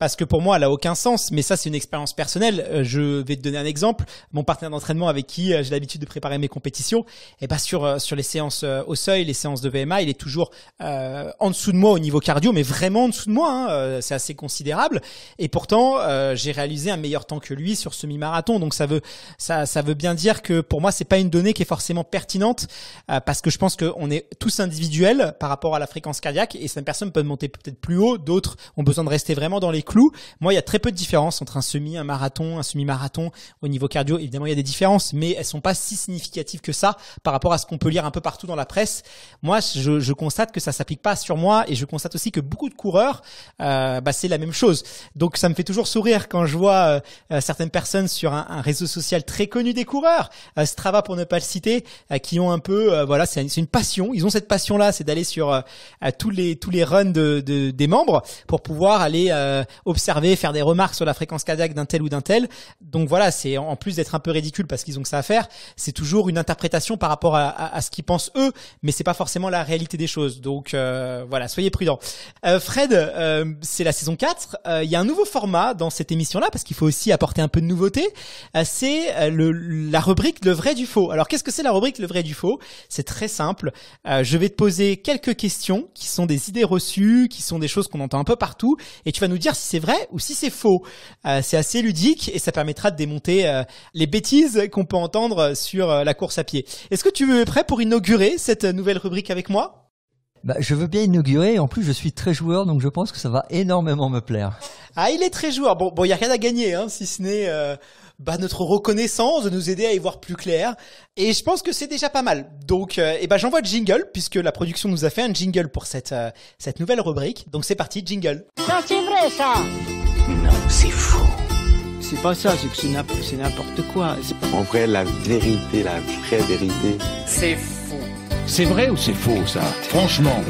parce que pour moi elle a aucun sens, mais ça c'est une expérience personnelle je vais te donner un exemple. Mon partenaire d'entraînement avec qui euh, j'ai l'habitude de préparer mes compétitions, et eh ben sur euh, sur les séances euh, au seuil, les séances de VMA, il est toujours en dessous de moi au niveau cardio, mais vraiment en dessous de moi. Hein, c'est assez considérable. Et pourtant, j'ai réalisé un meilleur temps que lui sur semi-marathon. Donc ça veut ça ça veut bien dire que pour moi, c'est pas une donnée qui est forcément pertinente parce que je pense qu'on est tous individuels par rapport à la fréquence cardiaque et certaines personnes peuvent monter peut-être plus haut, d'autres ont besoin de rester vraiment dans les clous. Moi, il y a très peu de différence entre un semi, un marathon, un semi marathon au niveau cardio, évidemment, il y a des différences, mais elles sont pas si significatives que ça par rapport à ce qu'on peut lire un peu partout dans la presse. Moi, je, constate que ça s'applique pas sur moi et je constate aussi que beaucoup de coureurs, euh, bah, c'est la même chose. Donc, ça me fait toujours sourire quand je vois euh, euh, certaines personnes sur un, réseau social très connu des coureurs, Strava pour ne pas le citer, qui ont un peu, voilà, c'est une, passion. Ils ont cette passion-là, c'est d'aller sur tous les tous les runs de, des membres pour pouvoir aller observer, faire des remarques sur la fréquence cardiaque d'un tel ou d'un tel. Donc voilà, c'est en plus d'être un peu ridicule parce qu'ils ont que ça à faire, c'est toujours une interprétation par rapport à, ce qu'ils pensent eux, mais c'est pas forcément la réalité des choses. Donc euh, voilà, soyez prudents. Euh, Fred, euh, c'est la saison 4. Il y a un nouveau format dans cette émission-là parce qu'il faut aussi apporter un peu de nouveauté. c'est la rubrique le vrai du faux. Alors qu'est-ce que c'est la rubrique le vrai du faux C'est très simple. je vais te poser quelques questions qui sont des idées reçues, qui sont des choses qu'on entend un peu partout, et tu vas nous dire si c'est vrai ou si c'est faux. c'est assez ludique et ça permettra de démonter euh, les bêtises qu'on peut entendre sur euh, la course à pied. Est-ce que tu es prêt pour inaugurer cette nouvelle rubrique avec moi bah, je veux bien inaugurer. En plus, je suis très joueur, donc je pense que ça va énormément me plaire. Ah, il est très joueur. Bon, il y a rien à gagner, hein, si ce n'est euh, bah, notre reconnaissance de nous aider à y voir plus clair. Et je pense que c'est déjà pas mal. Donc, euh, eh ben, j'envoie jingle puisque la production nous a fait un jingle pour cette cette nouvelle rubrique. Donc, c'est parti, jingle. Ça c'est vrai, ça. Non, c'est faux. C'est pas ça, c'est que c'est n'importe quoi. En vrai, la vérité, la vraie vérité. C'est faux. C'est vrai ou c'est faux, ça Franchement.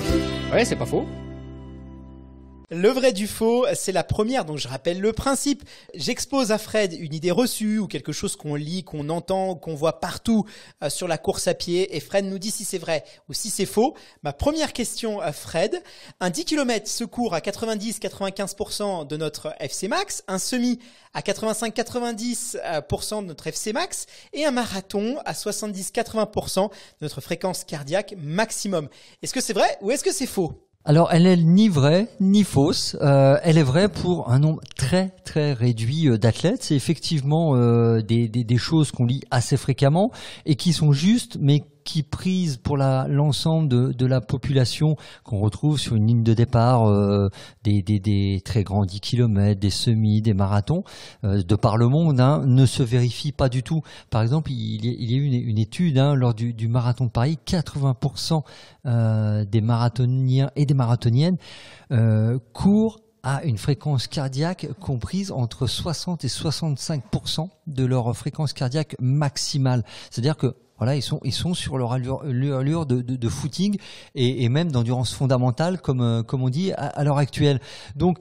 Ouais, c'est pas faux. Le vrai du faux, c'est la première, donc je rappelle le principe. J'expose à Fred une idée reçue ou quelque chose qu'on lit, qu'on entend, qu'on voit partout euh, sur la course à pied et Fred nous dit si c'est vrai ou si c'est faux. Ma première question à euh, Fred, un 10 km se court à 90-95% de notre FC Max, un semi à 85-90% euh, de notre FC Max et un marathon à 70-80% de notre fréquence cardiaque maximum. Est-ce que c'est vrai ou est-ce que c'est faux alors, elle est ni vraie ni fausse. Euh, elle est vraie pour un nombre très très réduit euh, d'athlètes. C'est effectivement euh, des, des, des, choses qu'on lit assez fréquemment et qui sont justes, mais qui prise pour l'ensemble de, de, la population qu'on retrouve sur une ligne de départ euh, des, des, des, très grands 10 km, des semis, des marathons, euh, de par le monde, hein, ne se vérifie pas du tout. Par exemple, il y, il y a eu une, étude hein, lors du, du, marathon de Paris, 80% euh, des marathoniens et des marathoniennes euh, courent à une fréquence cardiaque comprise entre 60 et 65 de leur fréquence cardiaque maximale. C'est-à-dire que voilà, ils sont, ils sont sur leur allure, de, footing et, même d'endurance fondamentale, comme, euh, comme on dit à, à l'heure actuelle. Donc,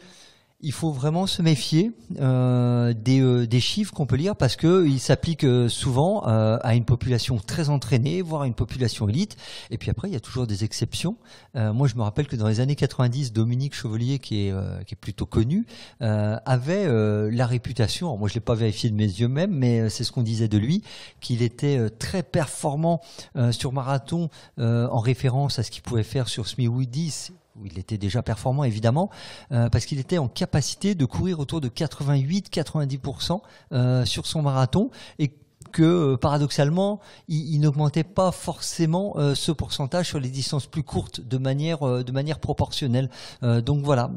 il faut vraiment se méfier euh, euh, des, chiffres qu'on peut lire parce qu'ils s'appliquent euh, souvent à une population très entraînée, voire à une population élite. Et puis après, il y a toujours des exceptions. moi, je me rappelle que dans les années 90, Dominique Chevalier, qui est, plutôt connu, avait la réputation, moi je ne l'ai pas vérifié de mes yeux même, mais c'est ce qu'on disait de lui, qu'il était très performant sur marathon en référence à ce qu'il pouvait faire sur SMIWI 10 où il était déjà performant évidemment, euh, parce qu'il était en capacité de courir autour de 88-90% euh, sur son marathon et que euh, paradoxalement, il, n'augmentait pas forcément ce pourcentage sur les distances plus courtes de manière de manière proportionnelle. donc voilà,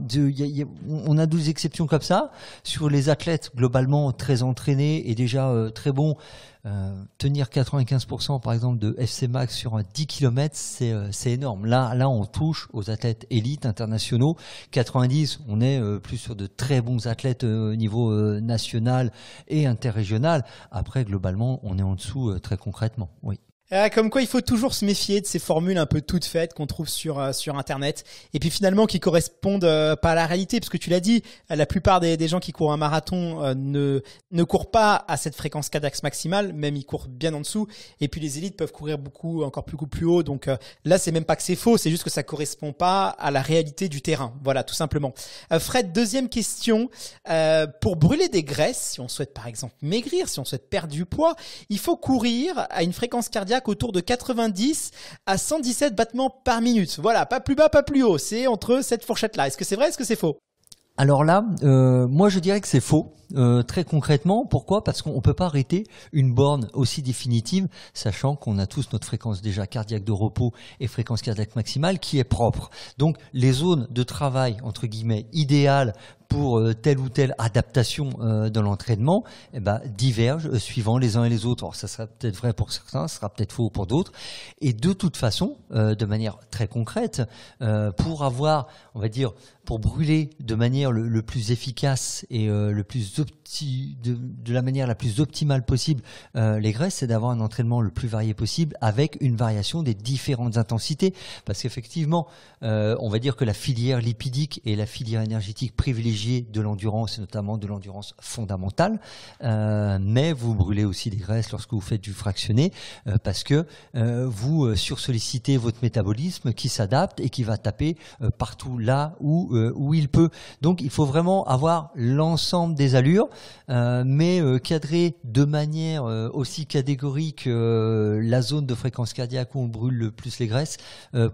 on a 12 exceptions comme ça sur les athlètes globalement très entraînés et déjà très bons. Euh, tenir 95% par exemple de FC Max sur un 10 km, euh, c'est énorme. Là, là, on touche aux athlètes élites internationaux. 90, on est euh, plus sur de très bons athlètes au niveau national et interrégional. Après, globalement, on est en dessous très concrètement. Oui. Ah, comme quoi, il faut toujours se méfier de ces formules un peu toutes faites qu'on trouve sur euh, sur Internet, et puis finalement qui correspondent euh, pas à la réalité, parce que tu l'as dit, euh, la plupart des, gens qui courent un marathon ne ne courent pas à cette fréquence cadax maximale, même ils courent bien en dessous, et puis les élites peuvent courir beaucoup encore plus plus haut, donc là c'est même pas que c'est faux, c'est juste que ça correspond pas à la réalité du terrain, voilà tout simplement. Fred, deuxième question, pour brûler des graisses, si on souhaite par exemple maigrir, si on souhaite perdre du poids, il faut courir à une fréquence cardiaque autour de 90 à 117 battements par minute. Voilà, pas plus bas, pas plus haut. C'est entre cette fourchette-là. Est-ce que c'est vrai Est-ce que c'est faux alors là, euh, moi je dirais que c'est faux. Euh, très concrètement, pourquoi Parce qu'on ne peut pas arrêter une borne aussi définitive, sachant qu'on a tous notre fréquence déjà cardiaque de repos et fréquence cardiaque maximale qui est propre. Donc les zones de travail, entre guillemets, idéales pour euh, telle ou telle adaptation euh, de l'entraînement eh ben, divergent euh, suivant les uns et les autres. Alors ça sera peut-être vrai pour certains, ça sera peut-être faux pour d'autres. Et de toute façon, de manière très concrète, pour avoir, on va dire, pour brûler de manière le, plus efficace et le plus de, la manière la plus optimale possible les graisses, c'est d'avoir un entraînement le plus varié possible avec une variation des différentes intensités. Parce qu'effectivement, on va dire que la filière lipidique et la filière énergétique privilégie de l'endurance, et notamment de l'endurance fondamentale, euh, mais vous brûlez aussi des graisses lorsque vous faites du fractionné, euh, parce que euh, vous sursollicitez votre métabolisme qui s'adapte et qui va taper partout là où, où il peut. Donc il faut vraiment avoir l'ensemble des allures, mais cadrer de manière aussi catégorique la zone de fréquence cardiaque où on brûle le plus les graisses,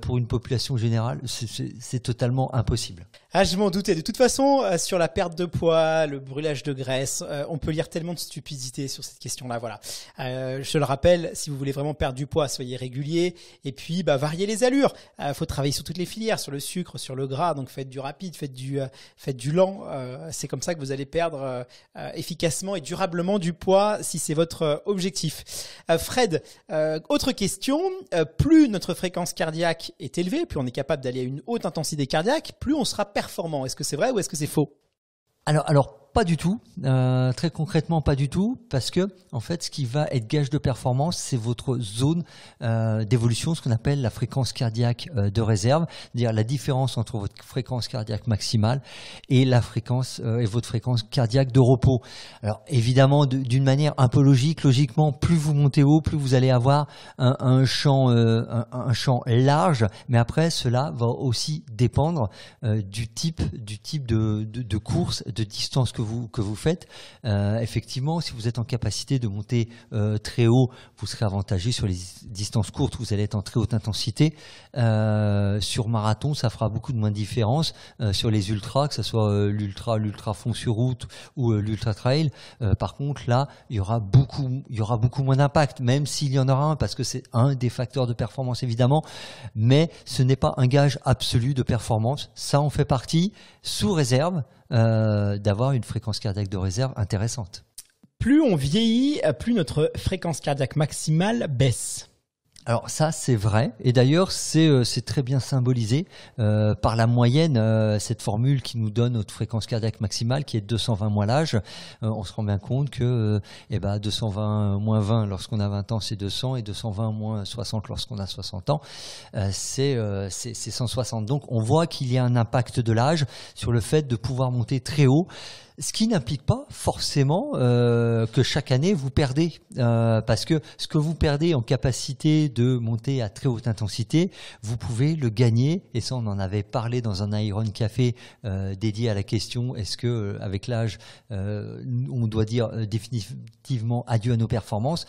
pour une population générale, c'est totalement impossible. Ah, je m'en doutais. De toute façon, euh, sur la perte de poids, le brûlage de graisse. Euh, on peut lire tellement de stupidité sur cette question-là. Voilà. Euh, je le rappelle, si vous voulez vraiment perdre du poids, soyez régulier et puis bah, variez les allures. Il faut travailler sur toutes les filières, sur le sucre, sur le gras. Donc faites du rapide, faites du, faites du lent. c'est comme ça que vous allez perdre efficacement et durablement du poids si c'est votre objectif. Fred, autre question. plus notre fréquence cardiaque est élevée, plus on est capable d'aller à une haute intensité cardiaque, plus on sera performant. Est-ce que c'est vrai ou est-ce que c'est faux alors, alors pas du tout. Euh, très concrètement, pas du tout, parce que en fait, ce qui va être gage de performance, c'est votre zone euh, d'évolution, ce qu'on appelle la fréquence cardiaque euh, de réserve, c'est-à-dire la différence entre votre fréquence cardiaque maximale et la fréquence et votre fréquence cardiaque de repos. Alors évidemment, d'une manière un peu logique, logiquement, plus vous montez haut, plus vous allez avoir un, un champ large, mais après, cela va aussi dépendre du type du type de, de course, de distance que que vous faites. Euh, effectivement, si vous êtes en capacité de monter euh, très haut, vous serez avantagé sur les distances courtes, vous allez être en très haute intensité. Euh, sur marathon, ça fera beaucoup de moins de différence. sur les ultras, que ce soit l'ultra, l'ultra fond sur route ou l'ultra trail, par contre, là, il y aura beaucoup, il y aura beaucoup moins d'impact, même s'il y en aura un, parce que c'est un des facteurs de performance, évidemment. Mais ce n'est pas un gage absolu de performance. Ça en fait partie, sous réserve euh, d'avoir une fréquence cardiaque de réserve intéressante. Plus on vieillit, plus notre fréquence cardiaque maximale baisse. Alors ça, c'est vrai. Et d'ailleurs, c'est euh, très bien symbolisé euh, par la moyenne, euh, cette formule qui nous donne notre fréquence cardiaque maximale, qui est 220 moins l'âge. on se rend bien compte que eh ben, 220 moins 20 lorsqu'on a 20 ans, c'est 200, et 220 moins 60 lorsqu'on a 60 ans, c'est 160. Donc on voit qu'il y a un impact de l'âge sur le fait de pouvoir monter très haut. Ce qui n'implique pas forcément euh, que chaque année vous perdez, euh, parce que ce que vous perdez en capacité de monter à très haute intensité, vous pouvez le gagner. Et ça, on en avait parlé dans un Iron Café euh, dédié à la question est-ce que avec l'âge, on doit dire définitivement adieu à nos performances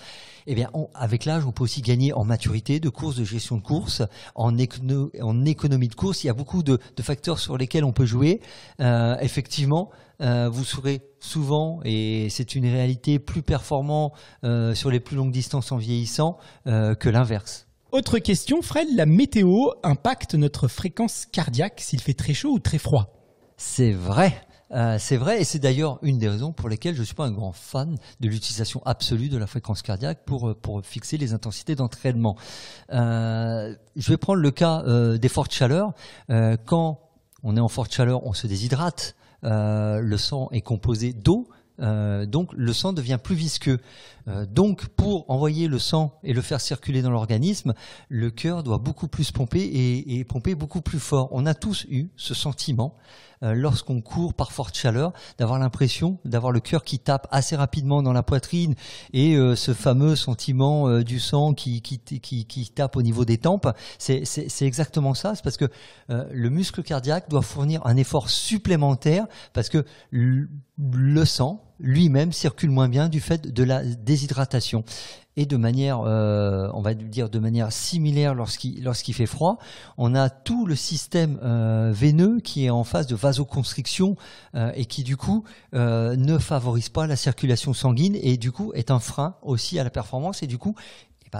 Eh bien, avec l'âge, on peut aussi gagner en maturité de course, de gestion de course, en, économie de course. Il y a beaucoup de facteurs sur lesquels on peut jouer. effectivement euh, vous serez souvent, et c'est une réalité, plus performant euh, sur les plus longues distances en vieillissant euh, que l'inverse. Autre question, Fred, la météo impacte notre fréquence cardiaque s'il fait très chaud ou très froid C'est vrai. c'est vrai, et c'est d'ailleurs une des raisons pour lesquelles je ne suis pas un grand fan de l'utilisation absolue de la fréquence cardiaque pour, pour fixer les intensités d'entraînement. je vais prendre le cas des fortes chaleurs. quand on est en forte chaleur, on se déshydrate. Euh, le sang est composé d'eau, euh, donc le sang devient plus visqueux. Euh, donc pour envoyer le sang et le faire circuler dans l'organisme, le cœur doit beaucoup plus pomper et pomper beaucoup plus fort. On a tous eu ce sentiment euh, lorsqu'on court par forte chaleur, d'avoir l'impression d'avoir le cœur qui tape assez rapidement dans la poitrine et euh, ce fameux sentiment euh, du sang qui, qui, qui, qui, tape au niveau des tempes. C'est exactement ça, c'est parce que le muscle cardiaque doit fournir un effort supplémentaire parce que le sang lui-même circule moins bien du fait de la déshydratation. Et de manière, euh, on va dire de manière similaire lorsqu'il fait froid, on a tout le système euh, veineux qui est en phase de vasoconstriction euh, et qui du coup ne favorise pas la circulation sanguine et du coup est un frein aussi à la performance et du coup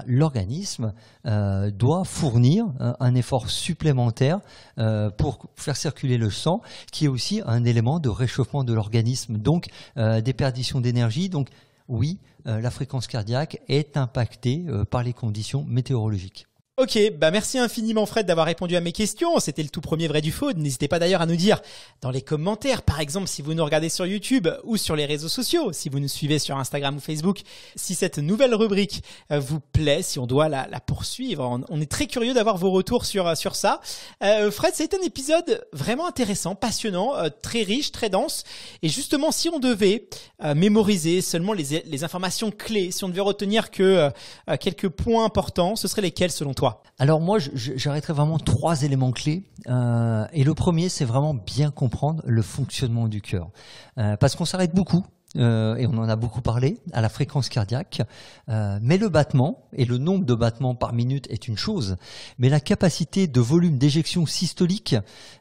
l'organisme euh, doit fournir un, effort supplémentaire euh, pour faire circuler le sang, qui est aussi un élément de réchauffement de l'organisme, donc euh, des perditions d'énergie. Donc oui, la fréquence cardiaque est impactée par les conditions météorologiques. Ok, bah merci infiniment Fred d'avoir répondu à mes questions. C'était le tout premier vrai du faux. N'hésitez pas d'ailleurs à nous dire dans les commentaires, par exemple si vous nous regardez sur YouTube ou sur les réseaux sociaux, si vous nous suivez sur Instagram ou Facebook, si cette nouvelle rubrique euh, vous plaît, si on doit la, poursuivre. On, est très curieux d'avoir vos retours sur euh, sur ça. Euh, Fred, c'est un épisode vraiment intéressant, passionnant, très riche, très dense. Et justement, si on devait mémoriser seulement les, informations clés, si on devait retenir que quelques points importants, ce serait lesquels selon toi alors moi, j'arrêterai vraiment trois éléments clés. Euh, et le premier, c'est vraiment bien comprendre le fonctionnement du cœur. Euh, parce qu'on s'arrête beaucoup euh, et on en a beaucoup parlé, à la fréquence cardiaque. Euh, mais le battement et le nombre de battements par minute est une chose, mais la capacité de volume d'éjection systolique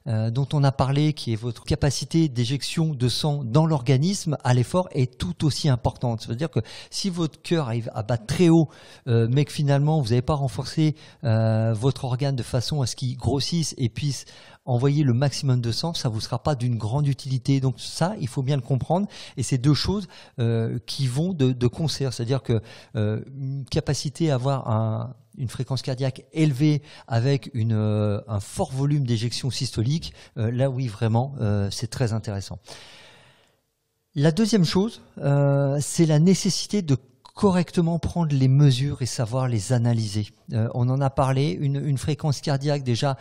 euh, dont on a parlé, qui est votre capacité d'éjection de sang dans l'organisme à l'effort, est tout aussi importante. C'est-à-dire que si votre cœur arrive à battre très haut, mais que finalement vous n'avez pas renforcé votre organe de façon à ce qu'il grossisse et puisse envoyer le maximum de sang, ça ne vous sera pas d'une grande utilité. Donc ça, il faut bien le comprendre. Et c'est deux choses euh, qui vont de, concert. C'est-à-dire que euh, capacité à avoir une fréquence cardiaque élevée avec euh, un fort volume d'éjection systolique, là oui vraiment, c'est très intéressant. La deuxième chose, c'est la nécessité de correctement prendre les mesures et savoir les analyser. on en a parlé, une fréquence cardiaque déjà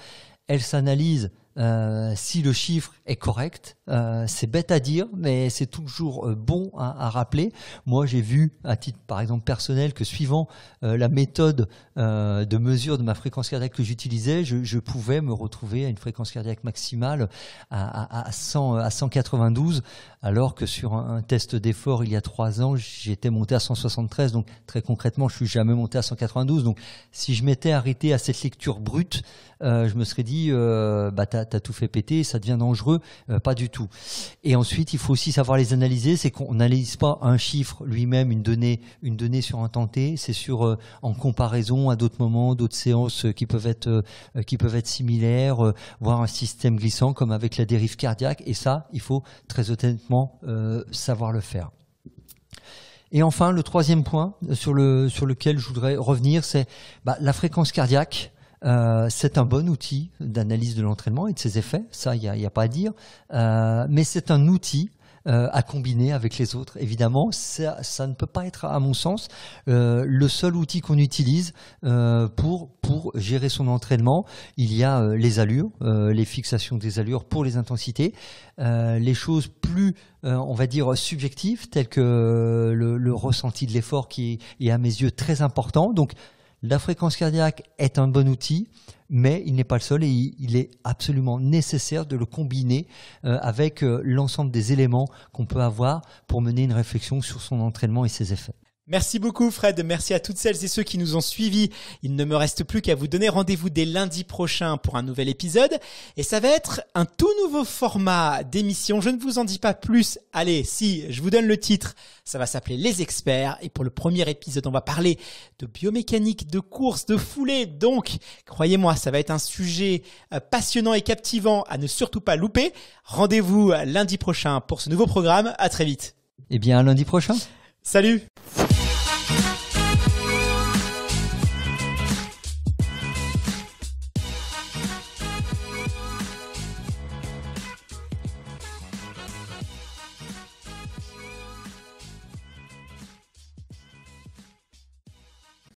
elle s'analyse. Euh, si le chiffre est correct, euh, c'est bête à dire, mais c'est toujours euh, bon à, rappeler. Moi, j'ai vu, à titre par exemple personnel, que suivant la méthode de mesure de ma fréquence cardiaque que j'utilisais, je, pouvais me retrouver à une fréquence cardiaque maximale à, 192, alors que sur un, test d'effort il y a trois ans, j'étais monté à 173. Donc très concrètement, je suis jamais monté à 192. Donc si je m'étais arrêté à cette lecture brute, euh, je me serais dit, euh, bah, t'as as tout fait péter, ça devient dangereux. Euh, pas du tout. Et ensuite, il faut aussi savoir les analyser. C'est qu'on n'analyse pas un chiffre lui-même, une donnée, une donnée sur un tenté. C'est sur euh, en comparaison à d'autres moments, d'autres séances qui peuvent être qui peuvent être similaires, voire un système glissant comme avec la dérive cardiaque. Et ça, il faut très honnêtement savoir le faire. Et enfin, le troisième point sur, le, sur lequel je voudrais revenir, c'est bah, la fréquence cardiaque. Euh, c'est un bon outil d'analyse de l'entraînement et de ses effets, ça, il n'y a, pas à dire. Euh, mais c'est un outil euh, à combiner avec les autres. Évidemment, ça, ça, ne peut pas être, à mon sens, euh, le seul outil qu'on utilise euh, pour, pour gérer son entraînement. Il y a euh, les allures, euh, les fixations des allures pour les intensités, les choses plus, on va dire, subjectives, telles que le, le ressenti de l'effort qui est, est, à mes yeux, très important. Donc, la fréquence cardiaque est un bon outil, mais il n'est pas le seul et il est absolument nécessaire de le combiner euh, avec euh, l'ensemble des éléments qu'on peut avoir pour mener une réflexion sur son entraînement et ses effets. Merci beaucoup Fred, merci à toutes celles et ceux qui nous ont suivis. Il ne me reste plus qu'à vous donner rendez-vous dès lundi prochain pour un nouvel épisode et ça va être un tout nouveau format d'émission. Je ne vous en dis pas plus. Allez, si, je vous donne le titre. Ça va s'appeler Les experts et pour le premier épisode, on va parler de biomécanique, de course, de foulée. Donc, croyez-moi, ça va être un sujet euh, passionnant et captivant à ne surtout pas louper. Rendez-vous euh, lundi prochain pour ce nouveau programme. À très vite. Eh bien, lundi prochain salut